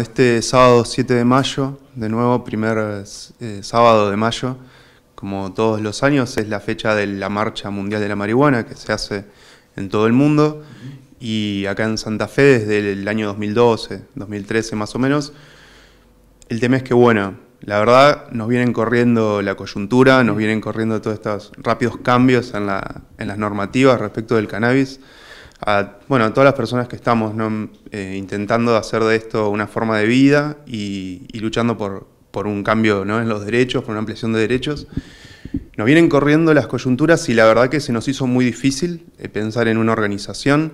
Este sábado 7 de mayo, de nuevo, primer eh, sábado de mayo, como todos los años, es la fecha de la Marcha Mundial de la Marihuana que se hace en todo el mundo y acá en Santa Fe desde el año 2012, 2013 más o menos. El tema es que, bueno, la verdad nos vienen corriendo la coyuntura, nos vienen corriendo todos estos rápidos cambios en, la, en las normativas respecto del cannabis a, bueno, todas las personas que estamos eh, intentando hacer de esto una forma de vida y, luchando por, un cambio ¿no? en los derechos, por una ampliación de derechos. Nos vienen corriendo las coyunturas y la verdad que se nos hizo muy difícil eh, pensar en una organización.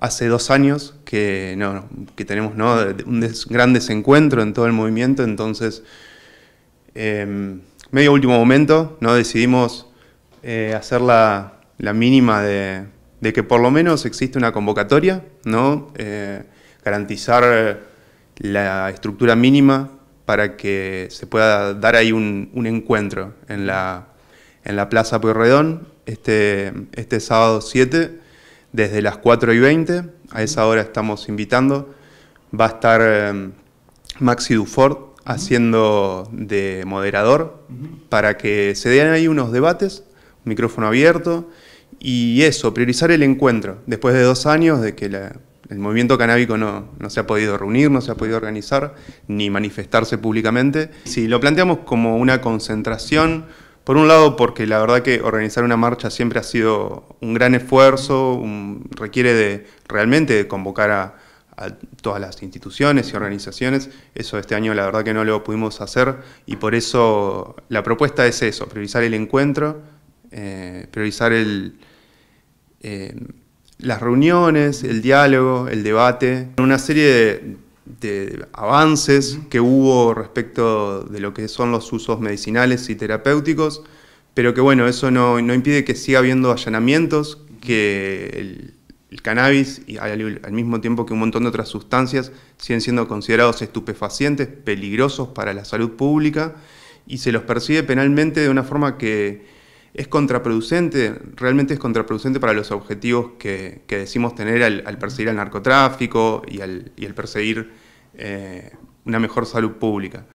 Hace dos años que, no, tenemos un gran desencuentro en todo el movimiento, entonces, em, medio último momento, ¿no? decidimos eh, hacer la mínima de de que por lo menos existe una convocatoria, ¿no? Eh, garantizar eh, la estructura mínima para que se pueda dar ahí un, encuentro en la, Plaza Pueyrredón este, este sábado 7 desde las 4 y 20. A esa hora estamos invitando. Va a estar eh, Maxi Dufort haciendo de moderador para que se den ahí unos debates, micrófono abierto. Y eso, priorizar el encuentro. Después de dos años de que el movimiento canábico no, se ha podido reunir, no se ha podido organizar, ni manifestarse públicamente. Si lo planteamos como una concentración, por un lado porque la verdad que organizar una marcha siempre ha sido un gran esfuerzo, requiere de realmente de convocar a, todas las instituciones y organizaciones. Eso este año la verdad que no lo pudimos hacer y por eso la propuesta es eso, priorizar el encuentro, eh, priorizar el, eh, las reuniones, el diálogo, el debate, una serie de, avances que hubo respecto de lo que son los usos medicinales y terapéuticos, pero que bueno, eso no, impide que siga habiendo allanamientos, que el, cannabis y al, al, mismo tiempo que un montón de otras sustancias siguen siendo considerados estupefacientes, peligrosos para la salud pública y se los percibe penalmente de una forma que es contraproducente, realmente es contraproducente para los objetivos que, decimos tener al, perseguir al narcotráfico y al, perseguir eh, una mejor salud pública.